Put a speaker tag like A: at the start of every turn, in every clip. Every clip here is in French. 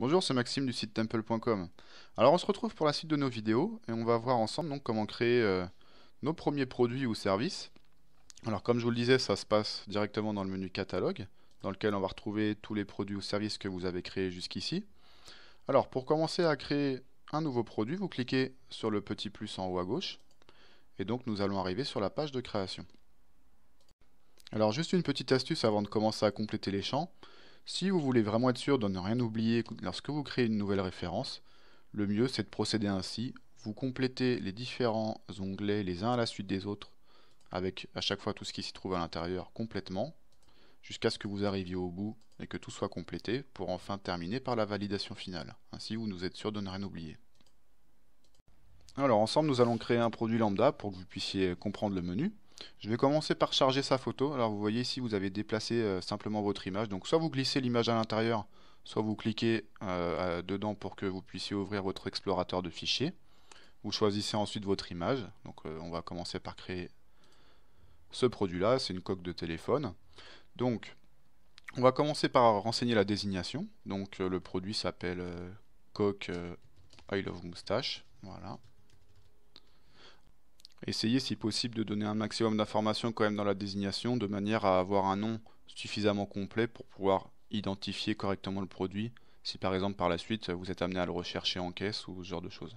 A: Bonjour, c'est Maxime du site temple.com. Alors on se retrouve pour la suite de nos vidéos et on va voir ensemble donc comment créer euh, nos premiers produits ou services. Alors comme je vous le disais, ça se passe directement dans le menu catalogue dans lequel on va retrouver tous les produits ou services que vous avez créés jusqu'ici. Alors pour commencer à créer un nouveau produit, vous cliquez sur le petit plus en haut à gauche et donc nous allons arriver sur la page de création. Alors juste une petite astuce avant de commencer à compléter les champs. Si vous voulez vraiment être sûr de ne rien oublier lorsque vous créez une nouvelle référence, le mieux c'est de procéder ainsi. Vous complétez les différents onglets les uns à la suite des autres avec à chaque fois tout ce qui s'y trouve à l'intérieur complètement jusqu'à ce que vous arriviez au bout et que tout soit complété pour enfin terminer par la validation finale. Ainsi vous nous êtes sûr de ne rien oublier. Alors ensemble nous allons créer un produit lambda pour que vous puissiez comprendre le menu. Je vais commencer par charger sa photo. Alors vous voyez ici, vous avez déplacé euh, simplement votre image. Donc soit vous glissez l'image à l'intérieur, soit vous cliquez euh, dedans pour que vous puissiez ouvrir votre explorateur de fichiers. Vous choisissez ensuite votre image. Donc euh, on va commencer par créer ce produit-là. C'est une coque de téléphone. Donc on va commencer par renseigner la désignation. Donc le produit s'appelle coque I love moustache. Voilà. Essayez si possible de donner un maximum d'informations quand même dans la désignation de manière à avoir un nom suffisamment complet pour pouvoir identifier correctement le produit si par exemple par la suite vous êtes amené à le rechercher en caisse ou ce genre de choses.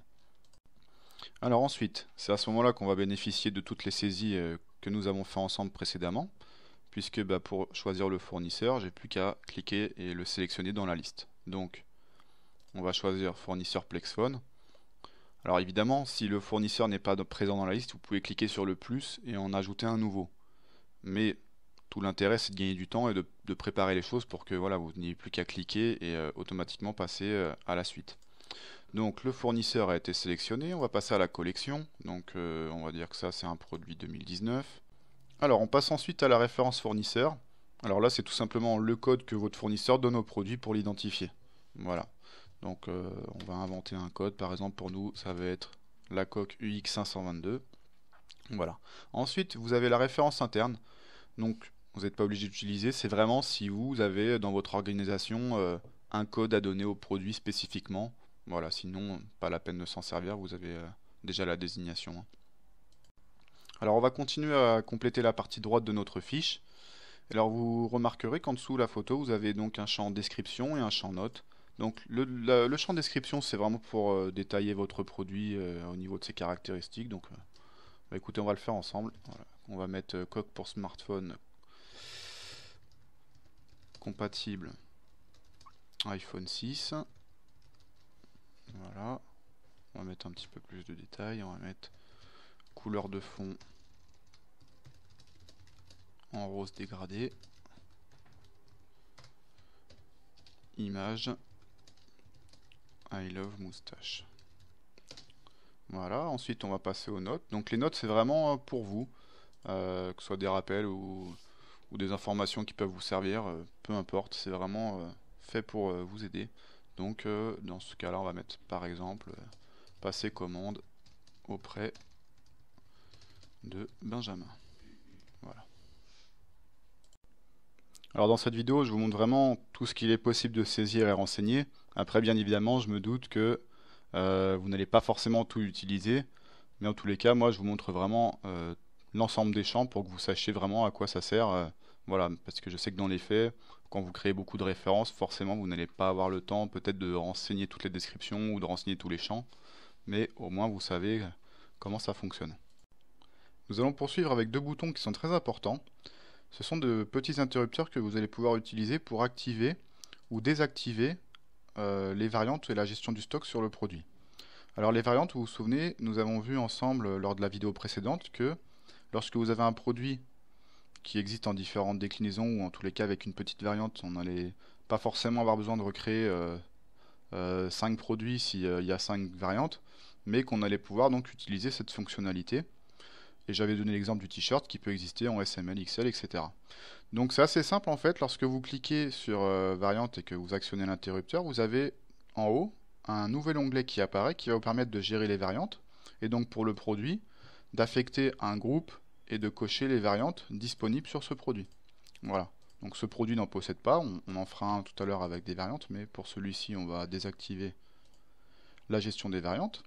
A: Alors ensuite, c'est à ce moment-là qu'on va bénéficier de toutes les saisies euh, que nous avons fait ensemble précédemment, puisque bah, pour choisir le fournisseur, j'ai plus qu'à cliquer et le sélectionner dans la liste. Donc, on va choisir fournisseur Plexphone, alors évidemment, si le fournisseur n'est pas présent dans la liste, vous pouvez cliquer sur le plus et en ajouter un nouveau. Mais tout l'intérêt, c'est de gagner du temps et de, préparer les choses pour que voilà, vous n'ayez plus qu'à cliquer et euh, automatiquement passer euh, à la suite. Donc le fournisseur a été sélectionné, on va passer à la collection. Donc euh, on va dire que ça c'est un produit 2019. Alors on passe ensuite à la référence fournisseur. Alors là c'est tout simplement le code que votre fournisseur donne au produit pour l'identifier. Voilà. Donc euh, on va inventer un code, par exemple pour nous ça va être la coque UX522. Voilà. Ensuite, vous avez la référence interne. Donc vous n'êtes pas obligé d'utiliser, c'est vraiment si vous avez dans votre organisation euh, un code à donner au produit spécifiquement. Voilà, sinon pas la peine de s'en servir, vous avez euh, déjà la désignation. Hein. Alors on va continuer à compléter la partie droite de notre fiche. Alors vous remarquerez qu'en dessous de la photo, vous avez donc un champ description et un champ note. Donc le, champ description, c'est vraiment pour euh, détailler votre produit euh, au niveau de ses caractéristiques. Donc euh, bah, écoutez, on va le faire ensemble. On va mettre coque pour smartphone compatible iPhone 6. Voilà. On va mettre un petit peu plus de détails. On va mettre couleur de fond en rose dégradé. Image. I love moustache. Voilà, ensuite on va passer aux notes. Donc les notes c'est vraiment euh, pour vous, euh, que ce soit des rappels ou, des informations qui peuvent vous servir, euh, peu importe, c'est vraiment fait pour vous aider. Donc dans ce cas là on va mettre par exemple passer commande auprès de Benjamin. Alors dans cette vidéo, je vous montre vraiment tout ce qu'il est possible de saisir et renseigner. Après, bien évidemment, je me doute que euh, vous n'allez pas forcément tout utiliser, mais en tous les cas, moi, je vous montre vraiment euh, l'ensemble des champs pour que vous sachiez vraiment à quoi ça sert. Euh, voilà, parce que je sais que dans les faits, quand vous créez beaucoup de références, forcément, vous n'allez pas avoir le temps peut-être de renseigner toutes les descriptions ou de renseigner tous les champs, mais au moins vous savez comment ça fonctionne. Nous allons poursuivre avec deux boutons qui sont très importants. Ce sont de petits interrupteurs que vous allez pouvoir utiliser pour activer ou désactiver euh, les variantes et la gestion du stock sur le produit. Alors les variantes, vous vous souvenez, nous avons vu ensemble lors de la vidéo précédente que lorsque vous avez un produit qui existe en différentes déclinaisons ou en tous les cas avec une petite variante, on n'allait pas forcément avoir besoin de recréer 5 euh, euh, produits s'il y a 5 variantes, mais qu'on allait pouvoir donc utiliser cette fonctionnalité et j'avais donné l'exemple du t-shirt qui peut exister en SML, XL, etc. Donc c'est assez simple en fait, lorsque vous cliquez sur euh, variante et que vous actionnez l'interrupteur, vous avez en haut un nouvel onglet qui apparaît qui va vous permettre de gérer les variantes. Et donc pour le produit, d'affecter un groupe et de cocher les variantes disponibles sur ce produit. Voilà. Donc ce produit n'en possède pas, on, en fera un tout à l'heure avec des variantes, mais pour celui-ci on va désactiver la gestion des variantes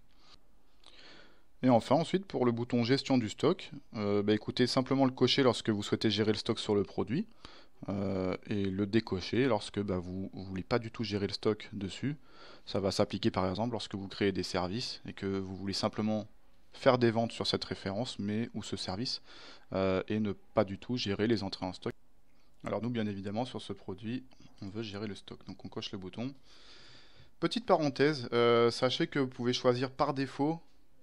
A: enfin, ensuite, pour le bouton gestion du stock, euh, bah, écoutez simplement le cocher lorsque vous souhaitez gérer le stock sur le produit euh, et le décocher lorsque bah, vous ne voulez pas du tout gérer le stock dessus. Ça va s'appliquer par exemple lorsque vous créez des services et que vous voulez simplement faire des ventes sur cette référence mais ou ce service euh, et ne pas du tout gérer les entrées en stock. Alors nous bien évidemment sur ce produit on veut gérer le stock donc on coche le bouton. Petite parenthèse, sachez que vous pouvez choisir par défaut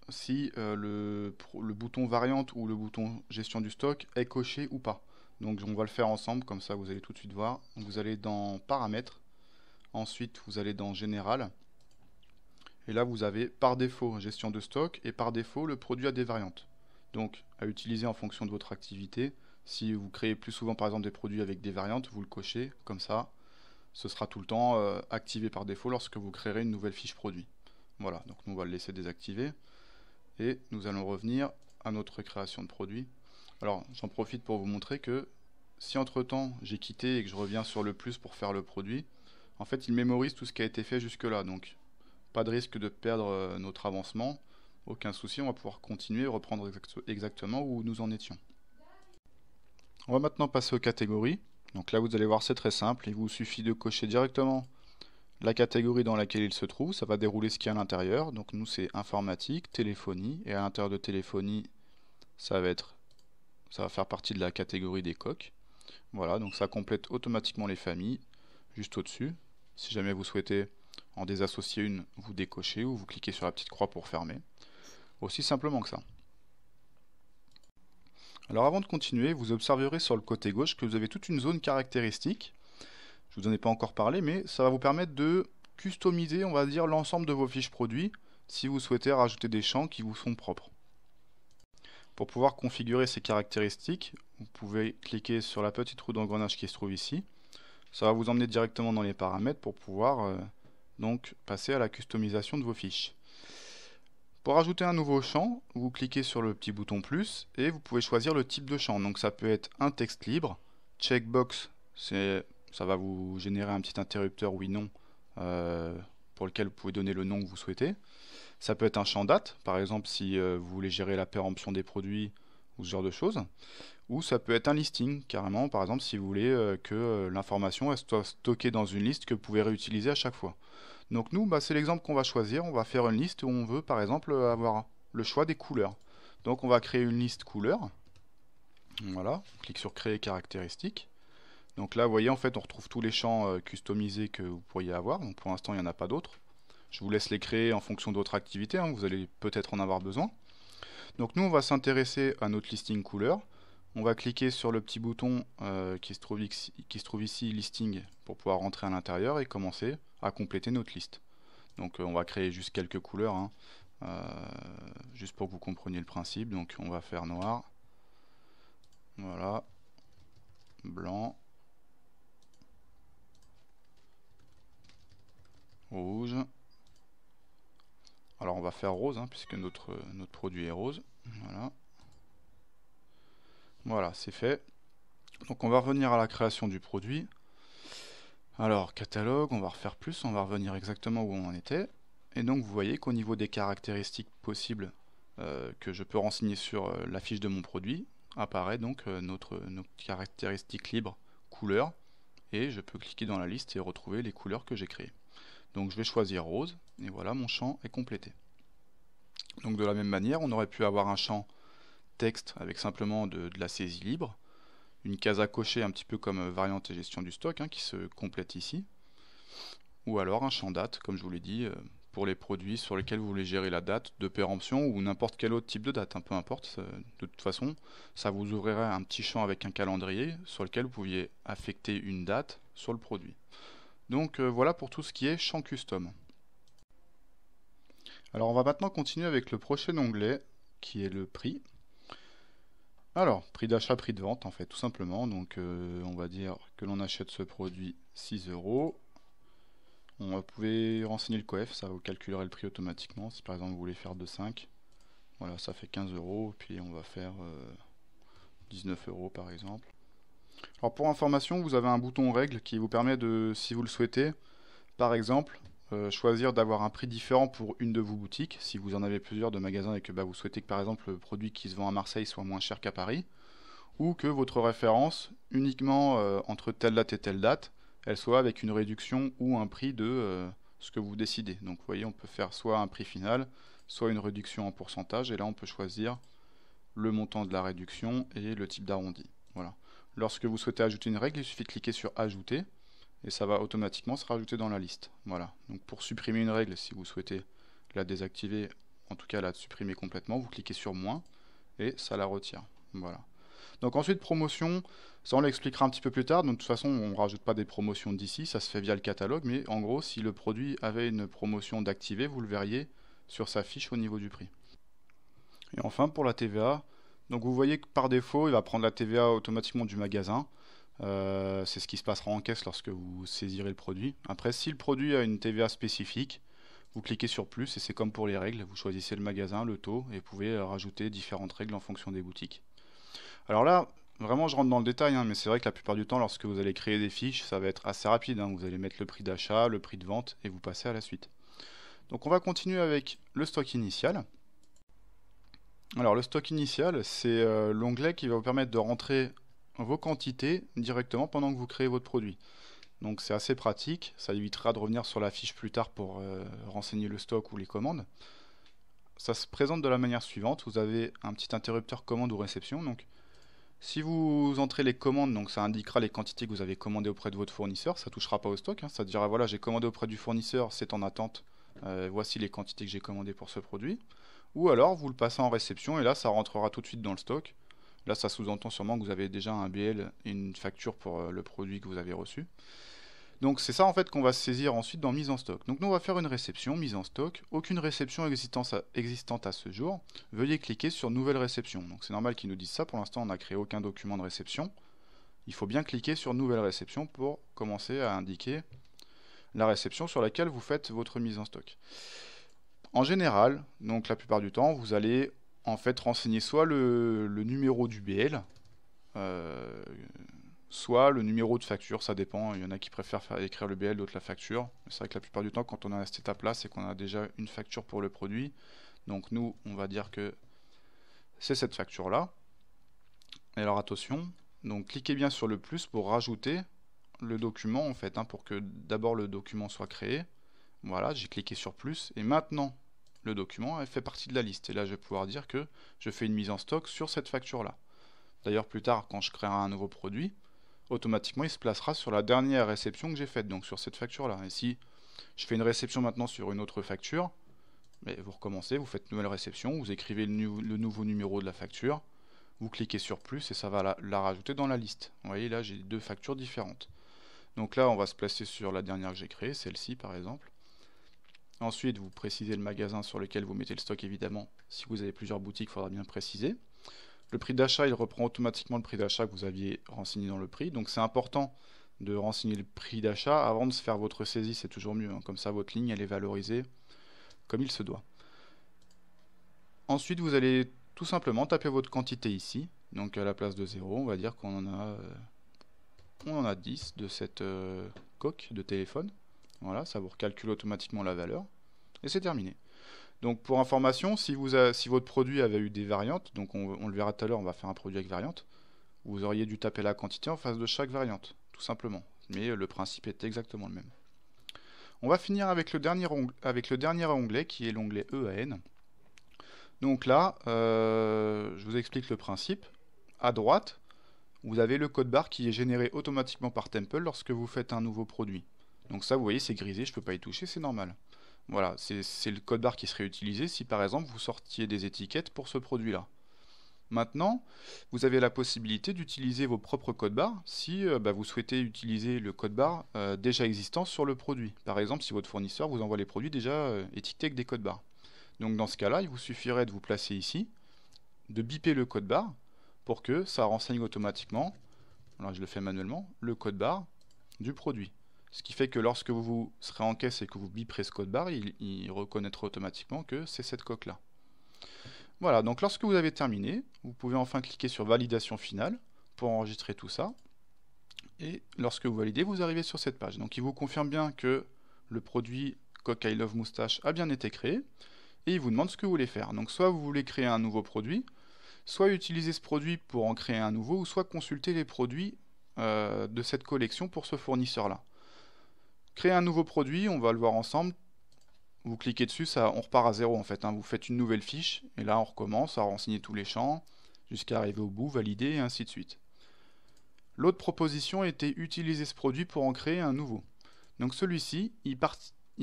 A: si euh, le, bouton variante ou le bouton gestion du stock est coché ou pas. Donc on va le faire ensemble, comme ça vous allez tout de suite voir. Vous allez dans paramètres, ensuite vous allez dans général, et là vous avez par défaut gestion de stock et par défaut le produit à des variantes. Donc à utiliser en fonction de votre activité. Si vous créez plus souvent par exemple des produits avec des variantes, vous le cochez, comme ça ce sera tout le temps euh, activé par défaut lorsque vous créerez une nouvelle fiche produit. Voilà, donc nous on va le laisser désactiver et nous allons revenir à notre création de produit. Alors j'en profite pour vous montrer que si entre temps j'ai quitté et que je reviens sur le plus pour faire le produit, en fait il mémorise tout ce qui a été fait jusque là, donc pas de risque de perdre euh, notre avancement, aucun souci, on va pouvoir continuer et reprendre exactement où nous en étions. On va maintenant passer aux catégories. Donc là vous allez voir c'est très simple, il vous suffit de cocher directement la catégorie dans laquelle il se trouve, ça va dérouler ce qu'il y a à l'intérieur. Donc nous c'est informatique, téléphonie, et à l'intérieur de téléphonie, ça va être ça va faire partie de la catégorie des coques. Voilà, donc ça complète automatiquement les familles juste au-dessus. Si jamais vous souhaitez en désassocier une, vous décochez ou vous cliquez sur la petite croix pour fermer. Aussi simplement que ça. Alors avant de continuer, vous observerez sur le côté gauche que vous avez toute une zone caractéristique je vous en ai pas encore parlé, mais ça va vous permettre de customiser, on va dire, l'ensemble de vos fiches produits si vous souhaitez rajouter des champs qui vous sont propres. Pour pouvoir configurer ces caractéristiques, vous pouvez cliquer sur la petite roue d'engrenage qui se trouve ici. Ça va vous emmener directement dans les paramètres pour pouvoir euh, donc passer à la customisation de vos fiches. Pour ajouter un nouveau champ, vous cliquez sur le petit bouton plus et vous pouvez choisir le type de champ. Donc ça peut être un texte libre, checkbox c'est ça va vous générer un petit interrupteur oui non euh, pour lequel vous pouvez donner le nom que vous souhaitez. Ça peut être un champ date, par exemple si euh, vous voulez gérer la péremption des produits ou ce genre de choses. Ou ça peut être un listing, carrément, par exemple si vous voulez euh, que l'information soit stockée dans une liste que vous pouvez réutiliser à chaque fois. Donc nous, bah, c'est l'exemple qu'on va choisir. On va faire une liste où on veut par exemple avoir le choix des couleurs. Donc on va créer une liste couleurs. Voilà, on clique sur créer caractéristiques. Donc là, vous voyez, en fait, on retrouve tous les champs euh, customisés que vous pourriez avoir. pour l'instant, il n'y en a pas d'autres. Je vous laisse les créer en fonction d'autres activités. Hein. vous allez peut-être en avoir besoin. Donc nous, on va s'intéresser à notre listing couleur. On va cliquer sur le petit bouton euh, qui, se trouve ici, listing, pour pouvoir rentrer à l'intérieur et commencer à compléter notre liste. Donc euh, on va créer juste quelques couleurs, hein. juste pour que vous compreniez le principe. Donc on va faire noir, voilà, blanc, rouge. Alors on va faire rose, hein, puisque notre, notre produit est rose. Voilà, voilà c'est fait. Donc on va revenir à la création du produit. Alors, catalogue, on va refaire plus, on va revenir exactement où on en était. Et donc vous voyez qu'au niveau des caractéristiques possibles euh, que je peux renseigner sur euh, la fiche de mon produit, apparaît donc euh, notre, caractéristique libre couleur Et je peux cliquer dans la liste et retrouver les couleurs que j'ai créées. Donc je vais choisir rose, et voilà, mon champ est complété. Donc de la même manière, on aurait pu avoir un champ texte avec simplement de, la saisie libre, une case à cocher un petit peu comme euh, variante et gestion du stock hein, qui se complète ici, ou alors un champ date, comme je vous l'ai dit, euh, pour les produits sur lesquels vous voulez gérer la date de péremption ou n'importe quel autre type de date, hein, peu importe. De toute façon, ça vous ouvrirait un petit champ avec un calendrier sur lequel vous pouviez affecter une date sur le produit. Donc euh, voilà pour tout ce qui est champ custom. Alors on va maintenant continuer avec le prochain onglet qui est le prix. Alors, prix d'achat, prix de vente en fait, tout simplement. Donc euh, on va dire que l'on achète ce produit 6 euros. On va pouvoir renseigner le coef, ça vous calculerait le prix automatiquement. Si par exemple vous voulez faire de 5, voilà, ça fait 15 euros. Puis on va faire 19 euh, euros par exemple. Alors pour information, vous avez un bouton règle qui vous permet de, si vous le souhaitez, par exemple, euh, choisir d'avoir un prix différent pour une de vos boutiques, si vous en avez plusieurs de magasins et que bah, vous souhaitez que par exemple le produit qui se vend à Marseille soit moins cher qu'à Paris, ou que votre référence uniquement euh, entre telle date et telle date, elle soit avec une réduction ou un prix de euh, ce que vous décidez. Donc vous voyez, on peut faire soit un prix final, soit une réduction en pourcentage, et là on peut choisir le montant de la réduction et le type d'arrondi. Voilà. Lorsque vous souhaitez ajouter une règle, il suffit de cliquer sur Ajouter et ça va automatiquement se rajouter dans la liste. Voilà. Donc pour supprimer une règle, si vous souhaitez la désactiver, en tout cas la supprimer complètement, vous cliquez sur moins et ça la retire. Voilà. Donc ensuite promotion, ça on l'expliquera un petit peu plus tard. Donc de toute façon on ne rajoute pas des promotions d'ici, ça se fait via le catalogue. Mais en gros si le produit avait une promotion d'activer, vous le verriez sur sa fiche au niveau du prix. Et enfin pour la TVA, donc vous voyez que par défaut, il va prendre la TVA automatiquement du magasin. Euh, c'est ce qui se passera en caisse lorsque vous saisirez le produit. Après, si le produit a une TVA spécifique, vous cliquez sur plus et c'est comme pour les règles, vous choisissez le magasin, le taux et vous pouvez euh, rajouter différentes règles en fonction des boutiques. Alors là, vraiment je rentre dans le détail, hein, mais c'est vrai que la plupart du temps lorsque vous allez créer des fiches, ça va être assez rapide, hein. vous allez mettre le prix d'achat, le prix de vente et vous passez à la suite. Donc on va continuer avec le stock initial. Alors le stock initial, c'est euh, l'onglet qui va vous permettre de rentrer vos quantités directement pendant que vous créez votre produit. Donc c'est assez pratique, ça évitera de revenir sur la fiche plus tard pour euh, renseigner le stock ou les commandes. Ça se présente de la manière suivante, vous avez un petit interrupteur commande ou réception. Donc si vous entrez les commandes, donc ça indiquera les quantités que vous avez commandées auprès de votre fournisseur, ça touchera pas au stock, hein. ça dira voilà j'ai commandé auprès du fournisseur, c'est en attente, euh, voici les quantités que j'ai commandées pour ce produit. Ou alors vous le passez en réception et là ça rentrera tout de suite dans le stock. Là ça sous-entend sûrement que vous avez déjà un BL et une facture pour euh, le produit que vous avez reçu. Donc c'est ça en fait qu'on va saisir ensuite dans mise en stock. Donc nous on va faire une réception, mise en stock, aucune réception existante à ce jour. Veuillez cliquer sur nouvelle réception. Donc c'est normal qu'ils nous disent ça, pour l'instant on n'a créé aucun document de réception. Il faut bien cliquer sur nouvelle réception pour commencer à indiquer la réception sur laquelle vous faites votre mise en stock. En général, donc la plupart du temps, vous allez en fait renseigner soit le, numéro du BL, euh, soit le numéro de facture, ça dépend. Il y en a qui préfèrent écrire le BL, d'autres la facture. C'est vrai que la plupart du temps, quand on est à cette étape-là, c'est qu'on a déjà une facture pour le produit. Donc nous, on va dire que c'est cette facture-là. Et alors attention, donc cliquez bien sur le plus pour rajouter le document en fait, hein, pour que d'abord le document soit créé. Voilà, j'ai cliqué sur plus. Et maintenant, le document, fait partie de la liste. Et là, je vais pouvoir dire que je fais une mise en stock sur cette facture-là. D'ailleurs, plus tard, quand je créerai un nouveau produit, automatiquement, il se placera sur la dernière réception que j'ai faite, donc sur cette facture-là. Et si je fais une réception maintenant sur une autre facture, mais vous recommencez, vous faites nouvelle réception, vous écrivez le, nouveau numéro de la facture, vous cliquez sur plus et ça va la, la rajouter dans la liste. Vous voyez, là, j'ai deux factures différentes. Donc là, on va se placer sur la dernière que j'ai créée, celle-ci par exemple. Ensuite, vous précisez le magasin sur lequel vous mettez le stock, évidemment. Si vous avez plusieurs boutiques, il faudra bien préciser. Le prix d'achat, il reprend automatiquement le prix d'achat que vous aviez renseigné dans le prix. Donc c'est important de renseigner le prix d'achat avant de se faire votre saisie, c'est toujours mieux. Hein. Comme ça, votre ligne, elle est valorisée comme il se doit. Ensuite, vous allez tout simplement taper votre quantité ici. Donc à la place de 0, on va dire qu'on en a euh, on en a 10 de cette euh, coque de téléphone. Voilà, ça vous recalcule automatiquement la valeur et c'est terminé. Donc pour information, si, votre produit avait eu des variantes, donc on, le verra tout à l'heure, on va faire un produit avec variantes, vous auriez dû taper la quantité en face de chaque variante, tout simplement. Mais le principe est exactement le même. On va finir avec le dernier onglet, qui est l'onglet EAN. Donc là, euh, je vous explique le principe. À droite, vous avez le code barre qui est généré automatiquement par Temple lorsque vous faites un nouveau produit. Donc ça, vous voyez, c'est grisé, je ne peux pas y toucher, c'est normal. Voilà, c'est le code barre qui serait utilisé si par exemple vous sortiez des étiquettes pour ce produit-là. Maintenant, vous avez la possibilité d'utiliser vos propres codes barres si euh, bah, vous souhaitez utiliser le code barre euh, déjà existant sur le produit. Par exemple, si votre fournisseur vous envoie les produits déjà euh, étiquetés avec des codes barres. Donc dans ce cas-là, il vous suffirait de vous placer ici, de biper le code barre pour que ça renseigne automatiquement, je le fais manuellement, le code barre du produit. Ce qui fait que lorsque vous serez en caisse et que vous biperez ce code barre, il, reconnaîtra automatiquement que c'est cette coque-là. Voilà, donc lorsque vous avez terminé, vous pouvez enfin cliquer sur validation finale pour enregistrer tout ça. Et lorsque vous validez, vous arrivez sur cette page. Donc il vous confirme bien que le produit coque I Love Moustache a bien été créé. Et il vous demande ce que vous voulez faire. Donc soit vous voulez créer un nouveau produit, soit utiliser ce produit pour en créer un nouveau, ou soit consulter les produits euh, de cette collection pour ce fournisseur-là créer un nouveau produit, on va le voir ensemble. Vous cliquez dessus, on repart à zéro en fait. Hein. Vous faites une nouvelle fiche, et là on recommence à renseigner tous les champs, jusqu'à arriver au bout, valider, et ainsi de suite. L'autre proposition était utiliser ce produit pour en créer un nouveau. Donc celui-ci, il,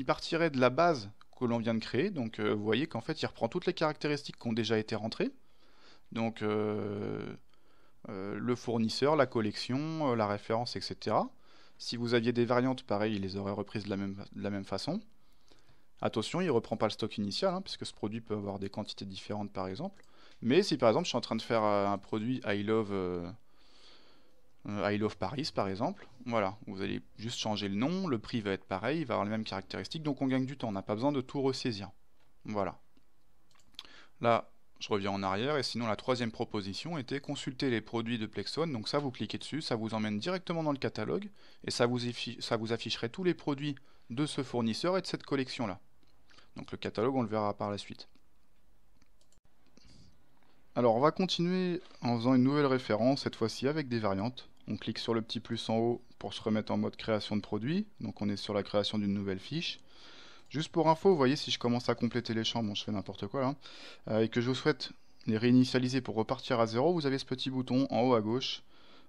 A: partirait de la base que l'on vient de créer. Donc euh, vous voyez qu'en fait, il reprend toutes les caractéristiques qui ont déjà été rentrées. Donc euh, euh, le fournisseur, la collection, la référence, etc. Si vous aviez des variantes, pareil, il les aurait reprises de la même, façon. Attention, il ne reprend pas le stock initial, hein, puisque ce produit peut avoir des quantités différentes par exemple. Mais si par exemple je suis en train de faire euh, un produit I love, euh, euh, I love Paris par exemple, voilà, vous allez juste changer le nom, le prix va être pareil, il va avoir les mêmes caractéristiques, donc on gagne du temps, on n'a pas besoin de tout ressaisir. Voilà. Là, je reviens en arrière, et sinon la troisième proposition était consulter les produits de Plexon, donc ça vous cliquez dessus, ça vous emmène directement dans le catalogue, et ça vous, ça vous afficherait tous les produits de ce fournisseur et de cette collection-là. Donc le catalogue, on le verra par la suite. Alors on va continuer en faisant une nouvelle référence, cette fois-ci avec des variantes. On clique sur le petit plus en haut pour se remettre en mode création de produits. donc on est sur la création d'une nouvelle fiche. Juste pour info, vous voyez, si je commence à compléter les champs, bon, je fais n'importe quoi là, hein, euh, et que je vous souhaite les réinitialiser pour repartir à zéro, vous avez ce petit bouton en haut à gauche,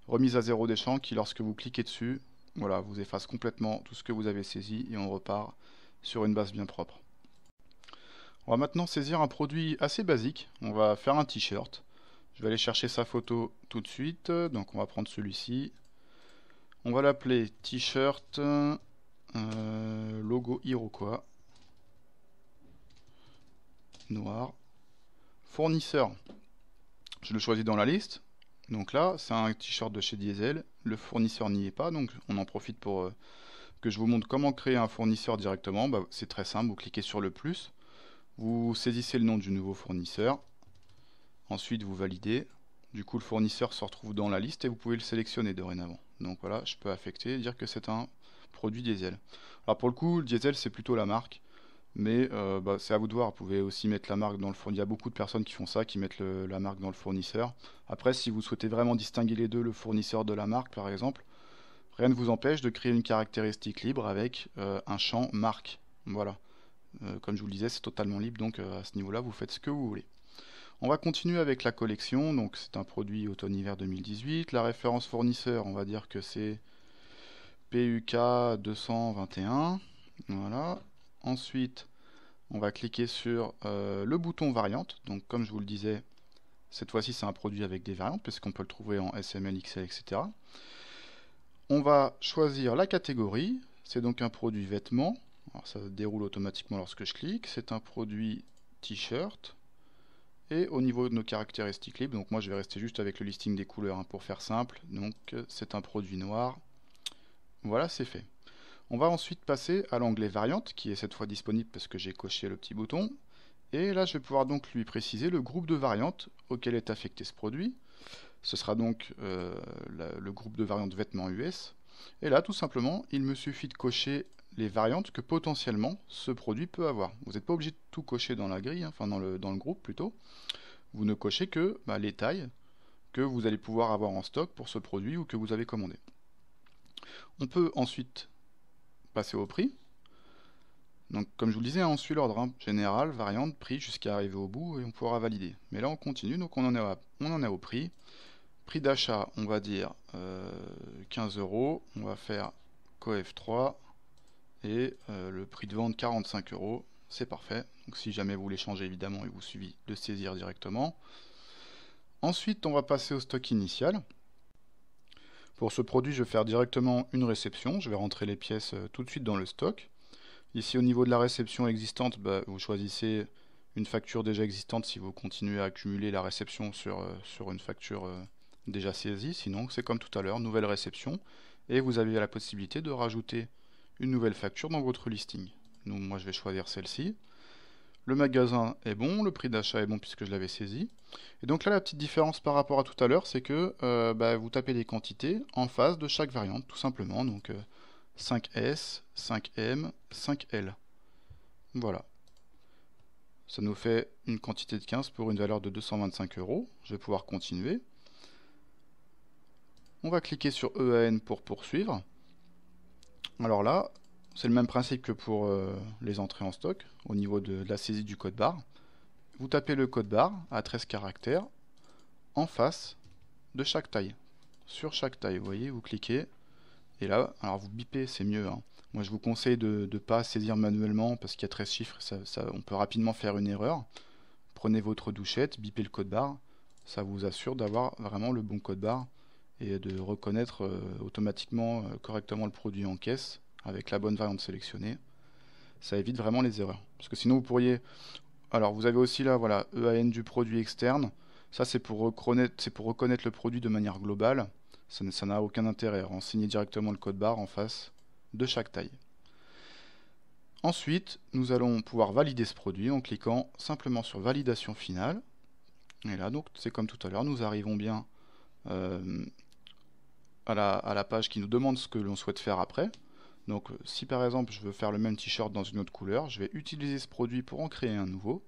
A: remise à zéro des champs, qui lorsque vous cliquez dessus, voilà, vous efface complètement tout ce que vous avez saisi et on repart sur une base bien propre. On va maintenant saisir un produit assez basique, on va faire un t-shirt. Je vais aller chercher sa photo tout de suite, donc on va prendre celui-ci. On va l'appeler t-shirt euh, logo Iroquois noir, fournisseur. Je le choisis dans la liste. Donc là, c'est un t-shirt de chez Diesel. Le fournisseur n'y est pas, donc on en profite pour euh, que je vous montre comment créer un fournisseur directement. Bah, c'est très simple, vous cliquez sur le plus, vous saisissez le nom du nouveau fournisseur, ensuite vous validez. Du coup, le fournisseur se retrouve dans la liste et vous pouvez le sélectionner dorénavant. Donc voilà, je peux affecter et dire que c'est un produit diesel. Alors pour le coup, le diesel, c'est plutôt la marque. Mais euh, bah, c'est à vous de voir. Vous pouvez aussi mettre la marque dans le fournisseur. Il y a beaucoup de personnes qui font ça, qui mettent la marque dans le fournisseur. Après, si vous souhaitez vraiment distinguer les deux, le fournisseur de la marque par exemple, rien ne vous empêche de créer une caractéristique libre avec euh, un champ marque. Voilà. Euh, comme je vous le disais, c'est totalement libre, donc à ce niveau-là, vous faites ce que vous voulez. On va continuer avec la collection. Donc, c'est un produit automne-hiver 2018. La référence fournisseur, on va dire que c'est PUK 221. Voilà. Ensuite, on va cliquer sur euh, le bouton variante. Donc comme je vous le disais, cette fois-ci c'est un produit avec des variantes puisqu'on peut le trouver en SML, XL, etc. On va choisir la catégorie. C'est donc un produit vêtement. Alors, ça déroule automatiquement lorsque je clique. C'est un produit t-shirt. Et au niveau de nos caractéristiques libres, donc moi je vais rester juste avec le listing des couleurs hein, pour faire simple. Donc c'est un produit noir. Voilà, c'est fait. On va ensuite passer à l'onglet variante, qui est cette fois disponible parce que j'ai coché le petit bouton. Et là, je vais pouvoir donc lui préciser le groupe de variantes auquel est affecté ce produit. Ce sera donc euh, le groupe de variantes vêtements US. Et là, tout simplement, il me suffit de cocher les variantes que potentiellement ce produit peut avoir. Vous n'êtes pas obligé de tout cocher dans la grille, hein, enfin dans le, groupe plutôt. Vous ne cochez que bah, les tailles que vous allez pouvoir avoir en stock pour ce produit ou que vous avez commandé. On peut ensuite passer au prix. Donc comme je vous le disais, on suit l'ordre hein. général, variante, prix jusqu'à arriver au bout et on pourra valider. Mais là on continue, donc on en est, on en au prix. Prix d'achat, on va dire 15 euh, euros. On va faire COEF3 et euh, le prix de vente 45 euros. C'est parfait. Donc si jamais vous voulez changer, évidemment, il vous suffit de saisir directement. Ensuite, on va passer au stock initial. Pour ce produit, je vais faire directement une réception. Je vais rentrer les pièces euh, tout de suite dans le stock. Ici, au niveau de la réception existante, bah, vous choisissez une facture déjà existante si vous continuez à accumuler la réception sur, euh, sur une facture euh, déjà saisie. Sinon, c'est comme tout à l'heure, nouvelle réception. Et vous avez la possibilité de rajouter une nouvelle facture dans votre listing. Donc, moi, je vais choisir celle-ci. Le magasin est bon, le prix d'achat est bon puisque je l'avais saisi. Et donc là, la petite différence par rapport à tout à l'heure, c'est que euh, bah, vous tapez les quantités en face de chaque variante, tout simplement. Donc 5S, 5M, 5L. Voilà. Ça nous fait une quantité de 15 pour une valeur de 225 euros. Je vais pouvoir continuer. On va cliquer sur EAN pour poursuivre. Alors là, c'est le même principe que pour euh, les entrées en stock au niveau de, la saisie du code barre. Vous tapez le code barre à 13 caractères en face de chaque taille. Sur chaque taille, vous voyez, vous cliquez. Et là, alors vous bipez, c'est mieux. Hein. Moi, je vous conseille de ne pas saisir manuellement parce qu'il y a 13 chiffres, on peut rapidement faire une erreur. Prenez votre douchette, bipez le code barre. Ça vous assure d'avoir vraiment le bon code barre et de reconnaître euh, automatiquement euh, correctement le produit en caisse avec la bonne variante sélectionnée. Ça évite vraiment les erreurs. Parce que sinon, vous pourriez... Alors, vous avez aussi là, voilà, EAN du produit externe. Ça, c'est pour, reconnaître, le produit de manière globale. Ça n'a aucun intérêt. Renseignez directement le code barre en face de chaque taille. Ensuite, nous allons pouvoir valider ce produit en cliquant simplement sur validation finale. Et là, donc, c'est comme tout à l'heure, nous arrivons bien euh, à, la, page qui nous demande ce que l'on souhaite faire après. Donc euh, si par exemple je veux faire le même t-shirt dans une autre couleur, je vais utiliser ce produit pour en créer un nouveau.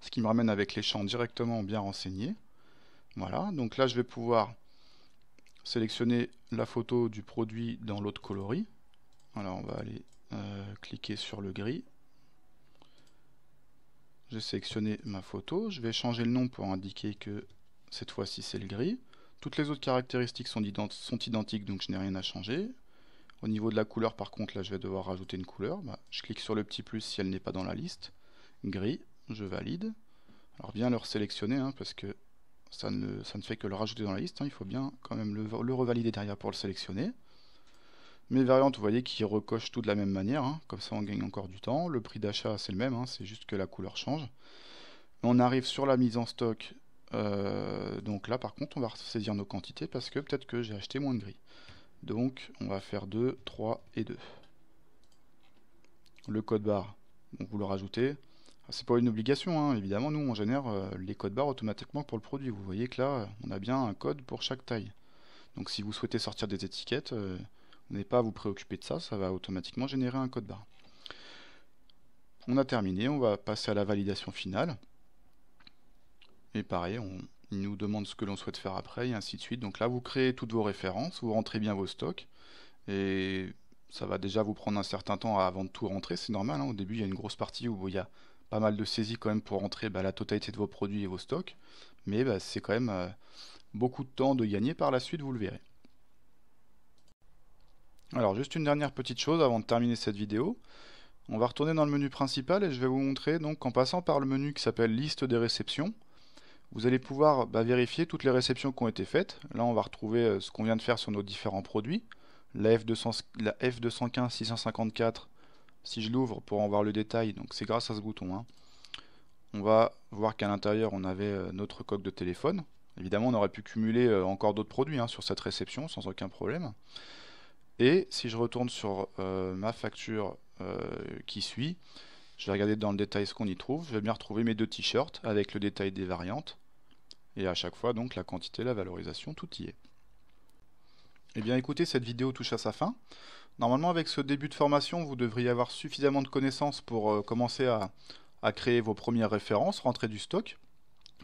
A: Ce qui me ramène avec les champs directement bien renseignés. Voilà, donc là je vais pouvoir sélectionner la photo du produit dans l'autre coloris. Alors on va aller euh, cliquer sur le gris. J'ai sélectionné ma photo, je vais changer le nom pour indiquer que cette fois-ci c'est le gris. Toutes les autres caractéristiques sont identiques donc je n'ai rien à changer. Au niveau de la couleur, par contre, là, je vais devoir rajouter une couleur. Bah, je clique sur le petit plus si elle n'est pas dans la liste. Gris, je valide. Alors bien le sélectionner hein, parce que ça ne, ça ne, fait que le rajouter dans la liste. Hein. Il faut bien quand même le, revalider derrière pour le sélectionner. Mes variantes, vous voyez, qui recochent tout de la même manière. Hein. Comme ça, on gagne encore du temps. Le prix d'achat, c'est le même. C'est juste que la couleur change. On arrive sur la mise en stock. Euh, donc là, par contre, on va saisir nos quantités parce que peut-être que j'ai acheté moins de gris. Donc on va faire 2, 3 et 2. Le code barre, donc vous le rajoutez. Ah, c'est pas une obligation, hein. évidemment, nous on génère euh, les codes barres automatiquement pour le produit. Vous voyez que là, euh, on a bien un code pour chaque taille. Donc si vous souhaitez sortir des étiquettes, euh, pas à vous préoccuper de ça, ça va automatiquement générer un code barre. On a terminé, on va passer à la validation finale. Et pareil, on, il nous demande ce que l'on souhaite faire après, et ainsi de suite. Donc là, vous créez toutes vos références, vous rentrez bien vos stocks, et ça va déjà vous prendre un certain temps avant de tout rentrer, c'est normal. Hein. Au début, il y a une grosse partie où il y a pas mal de saisies quand même pour rentrer bah, la totalité de vos produits et vos stocks, mais bah, c'est quand même euh, beaucoup de temps de gagner par la suite, vous le verrez. Alors juste une dernière petite chose avant de terminer cette vidéo. On va retourner dans le menu principal et je vais vous montrer donc en passant par le menu qui s'appelle liste des réceptions, vous allez pouvoir bah, vérifier toutes les réceptions qui ont été faites. Là, on va retrouver euh, ce qu'on vient de faire sur nos différents produits. La, F200, 215 654 si je l'ouvre pour en voir le détail, donc c'est grâce à ce bouton. Hein. On va voir qu'à l'intérieur, on avait euh, notre coque de téléphone. Évidemment, on aurait pu cumuler euh, encore d'autres produits hein, sur cette réception sans aucun problème. Et si je retourne sur ma facture qui suit, je vais regarder dans le détail ce qu'on y trouve. Je vais bien retrouver mes deux t-shirts avec le détail des variantes. Et à chaque fois, donc, la quantité, la valorisation, tout y est. Eh bien écoutez, cette vidéo touche à sa fin. Normalement avec ce début de formation, vous devriez avoir suffisamment de connaissances pour euh, commencer à, à, créer vos premières références, rentrer du stock.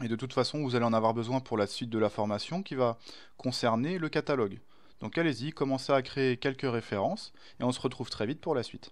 A: Et de toute façon, vous allez en avoir besoin pour la suite de la formation qui va concerner le catalogue. Donc allez-y, commencez à créer quelques références et on se retrouve très vite pour la suite.